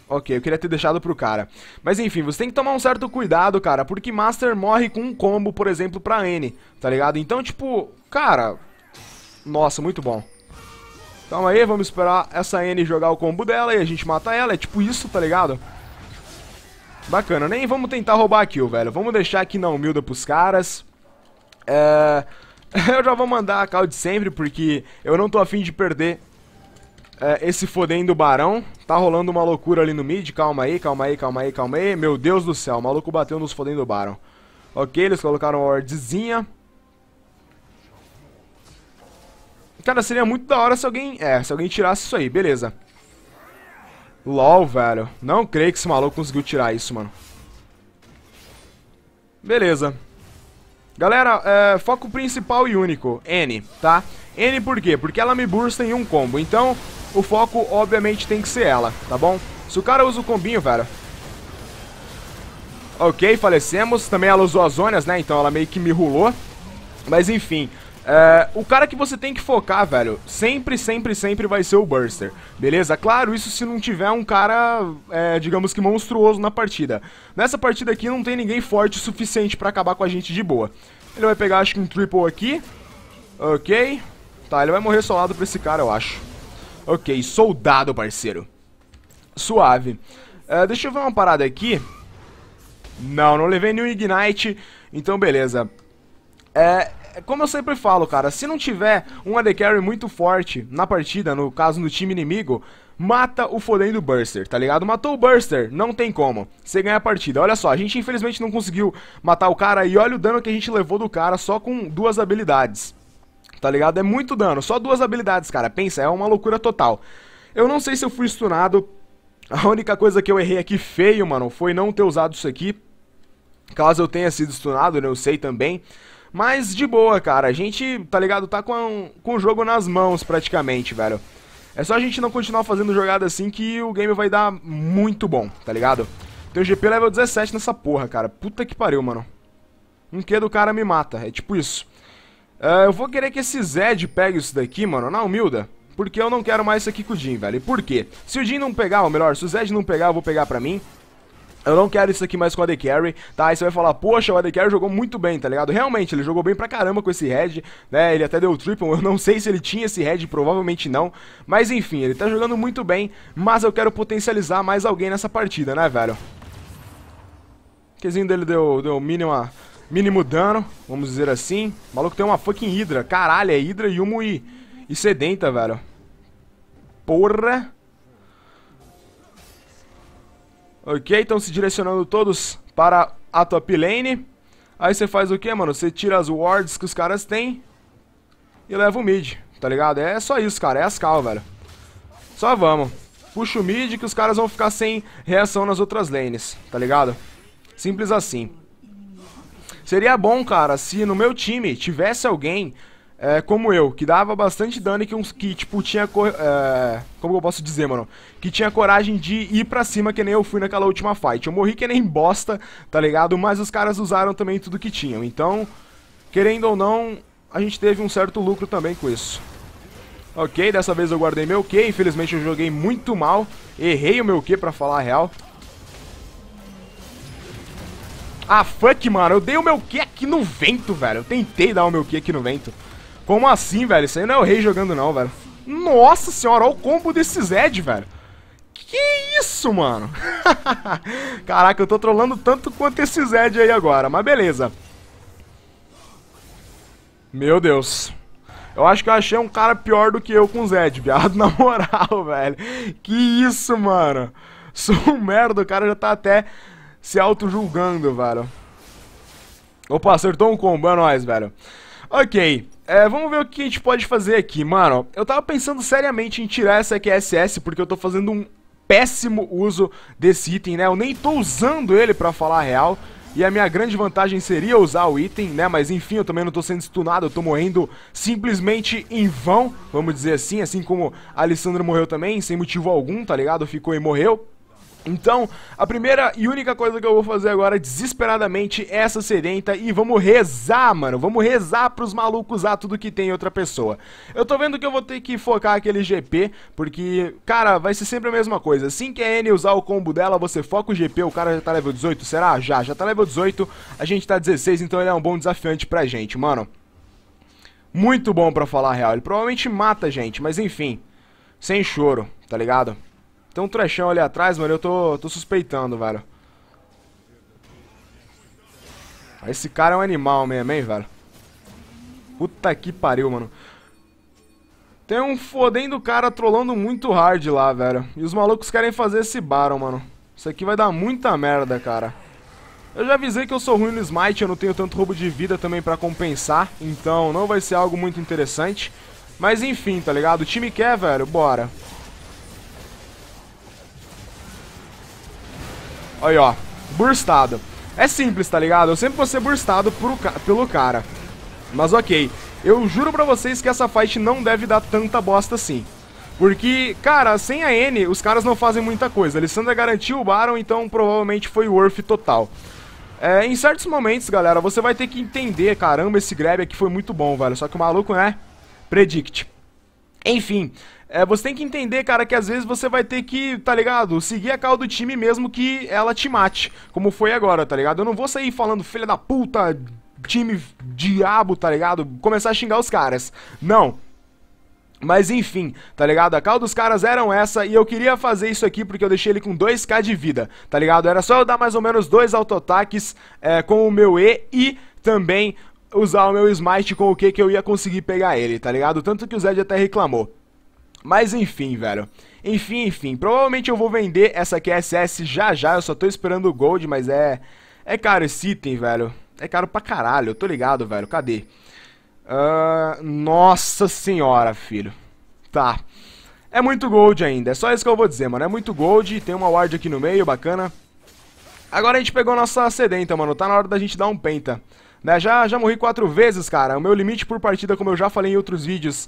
Ok, eu queria ter deixado pro cara. Mas enfim, você tem que tomar um certo cuidado, cara, porque Master morre com um combo, por exemplo, pra N, tá ligado? Então, tipo, cara... Nossa, muito bom. Calma aí, vamos esperar essa N jogar o combo dela e a gente mata ela. É tipo isso, tá ligado? Bacana, nem vamos tentar roubar a kill, velho. Vamos deixar aqui na humilda pros caras. É... eu já vou mandar a call de sempre, porque eu não tô afim de perder é, esse fodendo barão. Tá rolando uma loucura ali no mid. Calma aí, calma aí, calma aí, calma aí. Meu Deus do céu, o maluco bateu nos fodendo barão. Ok, eles colocaram a wardzinha. Cara, seria muito da hora se alguém... É, se alguém tirasse isso aí. Beleza. LOL, velho. Não creio que esse maluco conseguiu tirar isso, mano. Beleza. Galera, é, foco principal e único, N, tá? N por quê? Porque ela me bursta em um combo, então o foco obviamente tem que ser ela, tá bom? Se o cara usa o combinho, velho... Ok, falecemos. Também ela usou as zonas, né? Então ela meio que me rulou. Mas enfim, é, o cara que você tem que focar, velho, sempre, sempre, sempre vai ser o Burster, beleza? Claro, isso se não tiver um cara, é, digamos que monstruoso na partida. Nessa partida aqui não tem ninguém forte o suficiente pra acabar com a gente de boa. Ele vai pegar, acho que um triple aqui. Ok. Tá, ele vai morrer solado pra esse cara, eu acho. Ok, soldado, parceiro. Suave. É, deixa eu ver uma parada aqui. Não, não levei nenhum Ignite, então beleza. É, é, como eu sempre falo, cara, se não tiver um AD Carry muito forte na partida, no caso no time inimigo, mata o fodendo Burster, tá ligado? Matou o Burster, não tem como. Você ganha a partida. Olha só, a gente infelizmente não conseguiu matar o cara e olha o dano que a gente levou do cara só com duas habilidades. Tá ligado? É muito dano, só duas habilidades, cara. Pensa, é uma loucura total. Eu não sei se eu fui stunado. A única coisa que eu errei aqui feio, mano, foi não ter usado isso aqui. Caso eu tenha sido stunado, né, eu sei também. Mas de boa, cara. A gente, tá ligado? Tá com, com o jogo nas mãos praticamente, velho. É só a gente não continuar fazendo jogada assim que o game vai dar muito bom, tá ligado? Tem um GP level 17 nessa porra, cara. Puta que pariu, mano. Um que do cara me mata. É tipo isso. Uh, eu vou querer que esse Zed pegue isso daqui, mano, na humilda. Porque eu não quero mais isso aqui com o Jin, velho. E por quê? Se o Jin não pegar, ou melhor, se o Zed não pegar, eu vou pegar pra mim. Eu não quero isso aqui mais com o AD Carry, tá? Aí você vai falar, poxa, o AD Carry jogou muito bem, tá ligado? Realmente, ele jogou bem pra caramba com esse head, né? Ele até deu triple, eu não sei se ele tinha esse head, provavelmente não. Mas enfim, ele tá jogando muito bem, mas eu quero potencializar mais alguém nessa partida, né, velho? O quezinho dele deu, deu mínima, mínimo dano, vamos dizer assim. O maluco tem uma fucking Hydra, caralho, é Hydra, Yumo e, e Sedenta, velho. Porra! Ok, então se direcionando todos para a top lane. Aí você faz o que, mano? Você tira as wards que os caras têm e leva o mid, tá ligado? É só isso, cara. É as cal, velho. Só vamos. Puxa o mid que os caras vão ficar sem reação nas outras lanes, tá ligado? Simples assim. Seria bom, cara, se no meu time tivesse alguém é, como eu, que dava bastante dano e que, uns, que tipo, tinha. É, como eu posso dizer, mano? Que tinha coragem de ir pra cima, que nem eu fui naquela última fight. Eu morri que nem bosta, tá ligado? Mas os caras usaram também tudo que tinham. Então, querendo ou não, a gente teve um certo lucro também com isso. Ok, dessa vez eu guardei meu Q. Infelizmente eu joguei muito mal. Errei o meu Q, pra falar a real. Ah, fuck, mano. Eu dei o meu Q aqui no vento, velho. Eu tentei dar o meu Q aqui no vento. Como assim, velho? Isso aí não é o rei jogando não, velho. Nossa senhora, olha o combo desse Zed, velho. Que isso, mano? Caraca, eu tô trollando tanto quanto esse Zed aí agora, mas beleza. Meu Deus. Eu acho que eu achei um cara pior do que eu com o Zed, viado, na moral, velho. Que isso, mano. Sou um merda, o cara já tá até se auto-julgando, velho. Opa, acertou um combo, é nóis, velho. Ok. É, vamos ver o que a gente pode fazer aqui, mano. Eu tava pensando seriamente em tirar essa QSS, porque eu tô fazendo um péssimo uso desse item, né? Eu nem tô usando ele pra falar a real. E a minha grande vantagem seria usar o item, né? Mas enfim, eu também não tô sendo stunado, eu tô morrendo simplesmente em vão, vamos dizer assim. Assim como a Alessandra morreu também, sem motivo algum, tá ligado? Ficou e morreu. Então, a primeira e única coisa que eu vou fazer agora, desesperadamente, é essa sedenta e vamos rezar, mano. Vamos rezar pros malucos usar tudo que tem em outra pessoa. Eu tô vendo que eu vou ter que focar aquele GP, porque, cara, vai ser sempre a mesma coisa. Assim que a N usar o combo dela, você foca o GP, o cara já tá level 18, será? Já, já tá level 18, a gente tá 16, então ele é um bom desafiante pra gente, mano. Muito bom pra falar a real, ele provavelmente mata a gente, mas enfim, sem choro, tá ligado? Tem um trechão ali atrás, mano, eu tô, tô suspeitando, velho. Esse cara é um animal mesmo, hein, velho. Puta que pariu, mano. Tem um fodendo cara trollando muito hard lá, velho. E os malucos querem fazer esse Baron, mano. Isso aqui vai dar muita merda, cara. Eu já avisei que eu sou ruim no Smite, eu não tenho tanto roubo de vida também pra compensar. Então não vai ser algo muito interessante. Mas enfim, tá ligado? O time quer, velho, bora. Aí, ó. Burstado. É simples, tá ligado? Eu sempre vou ser burstado pelo cara. Mas ok. Eu juro pra vocês que essa fight não deve dar tanta bosta assim. Porque, cara, sem a N, os caras não fazem muita coisa. A garantiu o Baron, então provavelmente foi worth total. É, em certos momentos, galera, você vai ter que entender, caramba, esse grab aqui foi muito bom, velho. Só que o maluco, né? Predict. Enfim, é, você tem que entender, cara, que às vezes você vai ter que, tá ligado? Seguir a cal do time mesmo que ela te mate. Como foi agora, tá ligado? Eu não vou sair falando, filha da puta, time diabo, tá ligado? Começar a xingar os caras. Não, mas enfim, tá ligado? A cal dos caras eram essa e eu queria fazer isso aqui porque eu deixei ele com 2k de vida, tá ligado? Era só eu dar mais ou menos dois auto-ataques é, com o meu E e também usar o meu smite com o que que eu ia conseguir pegar ele, tá ligado? Tanto que o Zed até reclamou. Mas enfim, velho. Enfim, enfim. Provavelmente eu vou vender essa QSS já já. Eu só tô esperando o Gold, mas é... É caro esse item, velho. É caro pra caralho. Eu tô ligado, velho. Cadê? Uh, nossa senhora, filho. Tá. É muito gold ainda. É só isso que eu vou dizer, mano. É muito gold. Tem uma ward aqui no meio, bacana. Agora a gente pegou nossa sedenta, mano. Tá na hora da gente dar um penta. Né? Já, já morri quatro vezes, cara. O meu limite por partida, como eu já falei em outros vídeos,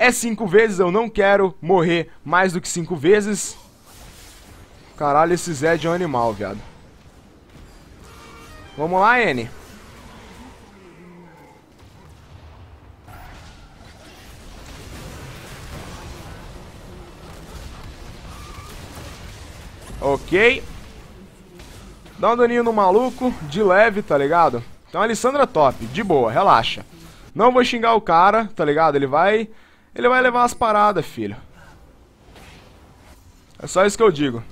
é cinco vezes, eu não quero morrer mais do que cinco vezes. Caralho, esse Zed é um animal, viado. Vamos lá, N. Ok. Dá um daninho no maluco, de leve, tá ligado? Então, a Alessandra top, de boa, relaxa. Não vou xingar o cara, tá ligado? Ele vai ele vai levar umas paradas, filho. É só isso que eu digo.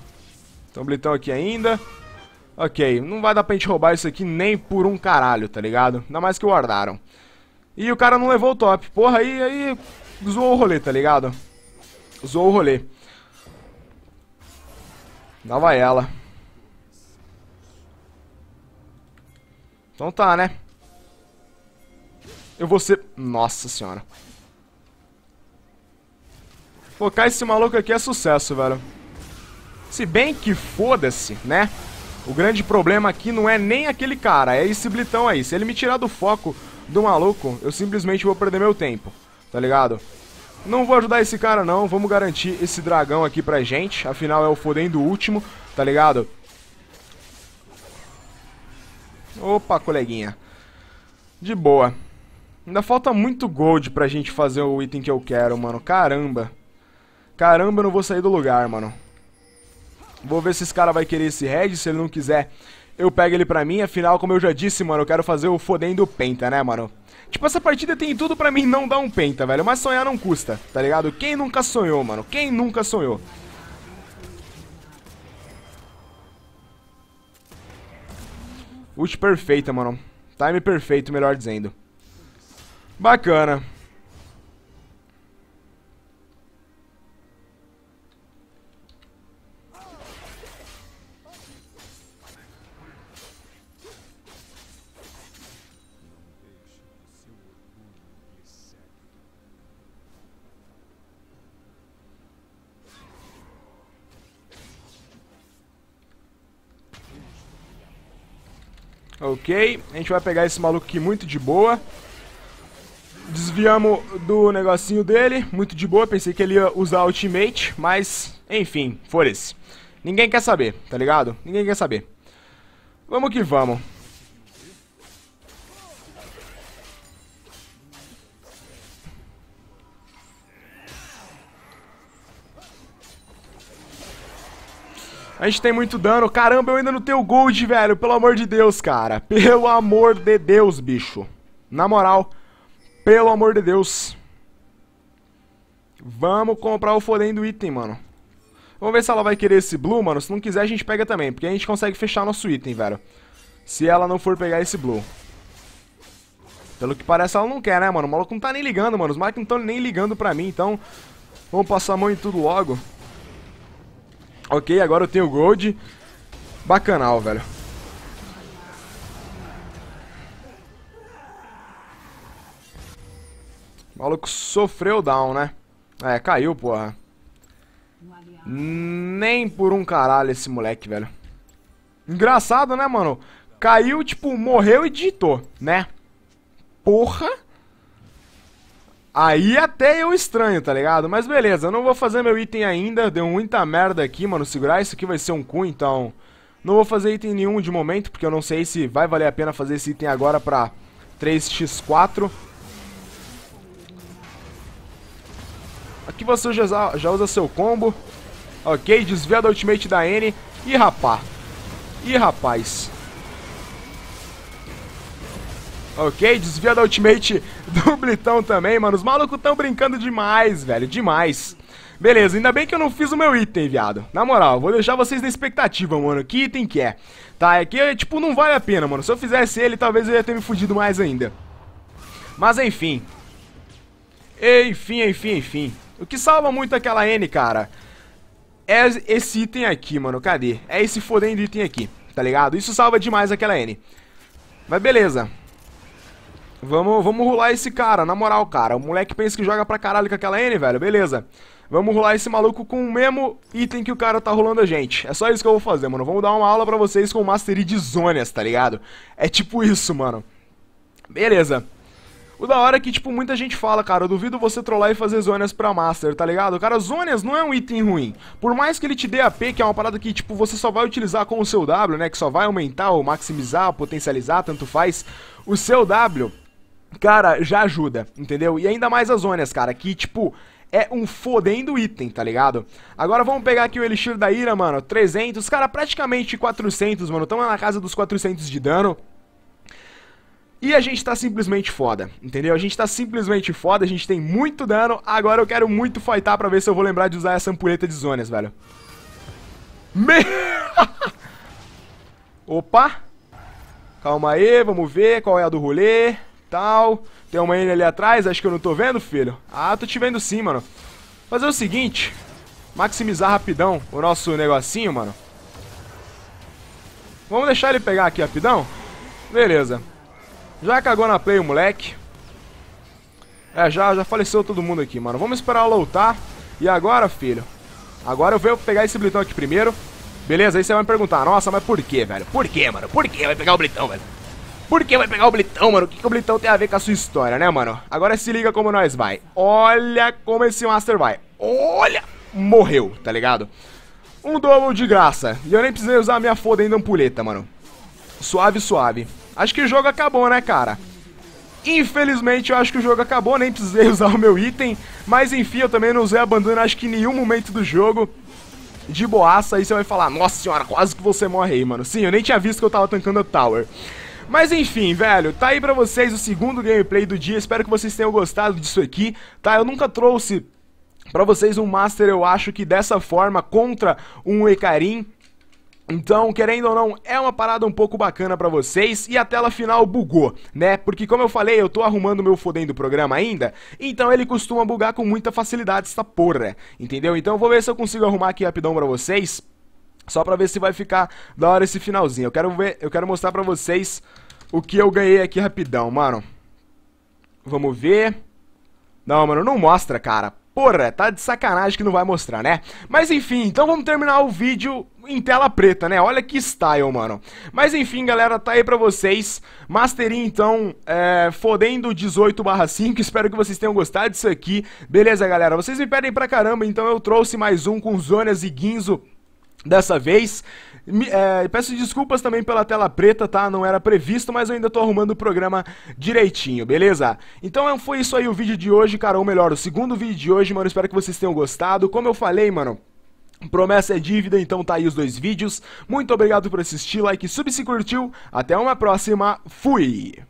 Então, blitão aqui ainda. Ok, não vai dar pra gente roubar isso aqui nem por um caralho, tá ligado? Ainda mais que guardaram. E o cara não levou o top. Porra, aí, aí zoou o rolê, tá ligado? Zoou o rolê. Lá vai ela. Então tá, né? Eu vou ser... Nossa senhora. Focar esse maluco aqui é sucesso, velho. Se bem que foda-se, né? O grande problema aqui não é nem aquele cara, é esse blitão aí. Se ele me tirar do foco do maluco, eu simplesmente vou perder meu tempo, tá ligado? Não vou ajudar esse cara não, vamos garantir esse dragão aqui pra gente. Afinal é o fodendo último, tá ligado? Opa, coleguinha. De boa. Ainda falta muito gold pra gente fazer o item que eu quero, mano. Caramba. Caramba, eu não vou sair do lugar, mano. Vou ver se esse cara vai querer esse red, se ele não quiser, eu pego ele pra mim. Afinal, como eu já disse, mano, eu quero fazer o fodendo penta, né, mano? Tipo, essa partida tem tudo pra mim não dar um penta, velho. Mas sonhar não custa, tá ligado? Quem nunca sonhou, mano? Quem nunca sonhou? Ult perfeita, mano. Time perfeito, melhor dizendo. Bacana. Ok, a gente vai pegar esse maluco aqui muito de boa. Desviamos do negocinho dele, muito de boa, pensei que ele ia usar ultimate, mas, enfim, foda-se. Ninguém quer saber, tá ligado? Ninguém quer saber. Vamos que vamos. A gente tem muito dano. Caramba, eu ainda não tenho gold, velho. Pelo amor de Deus, cara. Pelo amor de Deus, bicho. Na moral, pelo amor de Deus. Vamos comprar o fodem do item, mano. Vamos ver se ela vai querer esse blue, mano. Se não quiser, a gente pega também. Porque a gente consegue fechar nosso item, velho. Se ela não for pegar esse blue. Pelo que parece, ela não quer, né, mano? O maluco não tá nem ligando, mano. Os malucos não estão nem ligando pra mim, então... Vamos passar a mão em tudo logo. Ok, agora eu tenho gold. Bacanal, velho. O maluco sofreu down, né? É, caiu, porra. Nem por um caralho esse moleque, velho. Engraçado, né, mano? Caiu, tipo, morreu e digitou, né? Porra! Aí até eu estranho, tá ligado? Mas beleza, eu não vou fazer meu item ainda, deu muita merda aqui, mano, segurar isso aqui vai ser um cu, então... Não vou fazer item nenhum de momento, porque eu não sei se vai valer a pena fazer esse item agora pra 3x4. Aqui você já, já usa seu combo. Ok, desvia da ultimate da N. Ih, rapá. Ih, rapaz ok? Desvia da ultimate do Blitão também, mano. Os malucos tão brincando demais, velho, demais. Beleza, ainda bem que eu não fiz o meu item, viado. Na moral, vou deixar vocês na expectativa, mano. Que item que é? Tá, é que, tipo, não vale a pena, mano. Se eu fizesse ele, talvez eu ia ter me fudido mais ainda. Mas, enfim. Enfim, enfim, enfim. O que salva muito aquela N, cara, é esse item aqui, mano. Cadê? É esse fodendo item aqui, tá ligado? Isso salva demais aquela N. Mas beleza. Vamos, vamos rolar esse cara, na moral, cara. O moleque pensa que joga pra caralho com aquela N, velho. Beleza. Vamos rolar esse maluco com o mesmo item que o cara tá rolando a gente. É só isso que eu vou fazer, mano. Vamos dar uma aula pra vocês com Mastery de Zonas, tá ligado? É tipo isso, mano. Beleza. O da hora é que, tipo, muita gente fala, cara, eu duvido você trollar e fazer zonas pra Master, tá ligado? Cara, zonas não é um item ruim. Por mais que ele te dê AP, que é uma parada que, tipo, você só vai utilizar com o seu W, né? Que só vai aumentar ou maximizar, potencializar, tanto faz. O seu W, cara, já ajuda, entendeu? E ainda mais as zonas, cara, que, tipo, é um fodendo item, tá ligado? Agora vamos pegar aqui o Elixir da Ira, mano, 300, cara, praticamente 400, mano, tamo na casa dos 400 de dano. E a gente tá simplesmente foda, entendeu? A gente tá simplesmente foda, a gente tem muito dano, agora eu quero muito fightar pra ver se eu vou lembrar de usar essa ampulheta de zonas, velho. Me... Opa! Calma aí, vamos ver qual é a do rolê tal. Tem uma N ali atrás, acho que eu não tô vendo, filho. Ah, tô te vendo sim, mano. Fazer o seguinte, maximizar rapidão o nosso negocinho, mano. Vamos deixar ele pegar aqui rapidão? Beleza. Já cagou na play o moleque. É, já, já faleceu todo mundo aqui, mano. Vamos esperar lotar. E agora, filho? Agora eu venho pegar esse blitão aqui primeiro. Beleza, aí você vai me perguntar, nossa, mas por que, velho? Por que, mano? Por que vai pegar o blitão, velho? Por que vai pegar o Blitão, mano? O que, que o Blitão tem a ver com a sua história, né, mano? Agora se liga como nós vai. Olha como esse Master vai. Olha! Morreu, tá ligado? Um double de graça. E eu nem precisei usar a minha foda ainda ampuleta, mano. Suave, suave. Acho que o jogo acabou, né, cara? Infelizmente, eu acho que o jogo acabou, nem precisei usar o meu item. Mas enfim, eu também não usei abandono, acho que em nenhum momento do jogo. De boaça, aí você vai falar, nossa senhora, quase que você morre aí, mano. Sim, eu nem tinha visto que eu tava tankando a tower. Mas enfim, velho, tá aí pra vocês o segundo gameplay do dia, espero que vocês tenham gostado disso aqui, tá? Eu nunca trouxe pra vocês um Master, eu acho que dessa forma, contra um Ekarim, então, querendo ou não, é uma parada um pouco bacana para vocês e a tela final bugou, né? Porque como eu falei, eu tô arrumando meu fodendo programa ainda, então ele costuma bugar com muita facilidade essa porra, entendeu? Então eu vou ver se eu consigo arrumar aqui rapidão para vocês. Só pra ver se vai ficar da hora esse finalzinho. Eu quero ver, eu quero mostrar pra vocês o que eu ganhei aqui rapidão, mano. Vamos ver. Não, mano, não mostra, cara. Porra, tá de sacanagem que não vai mostrar, né? Mas enfim, então vamos terminar o vídeo em tela preta, né? Olha que style, mano. Mas enfim, galera, tá aí pra vocês. Mastery, então, é, fodendo 18 5. Espero que vocês tenham gostado disso aqui. Beleza, galera? Vocês me pedem pra caramba, então eu trouxe mais um com Zonas e Guinzo dessa vez. É, peço desculpas também pela tela preta, tá? Não era previsto, mas eu ainda tô arrumando o programa direitinho, beleza? Então é, foi isso aí o vídeo de hoje, cara, ou melhor, o segundo vídeo de hoje, mano. Espero que vocês tenham gostado. Como eu falei, mano, Promessa é dívida, então tá aí os dois vídeos. Muito obrigado por assistir, like, sub se curtiu. Até uma próxima, fui!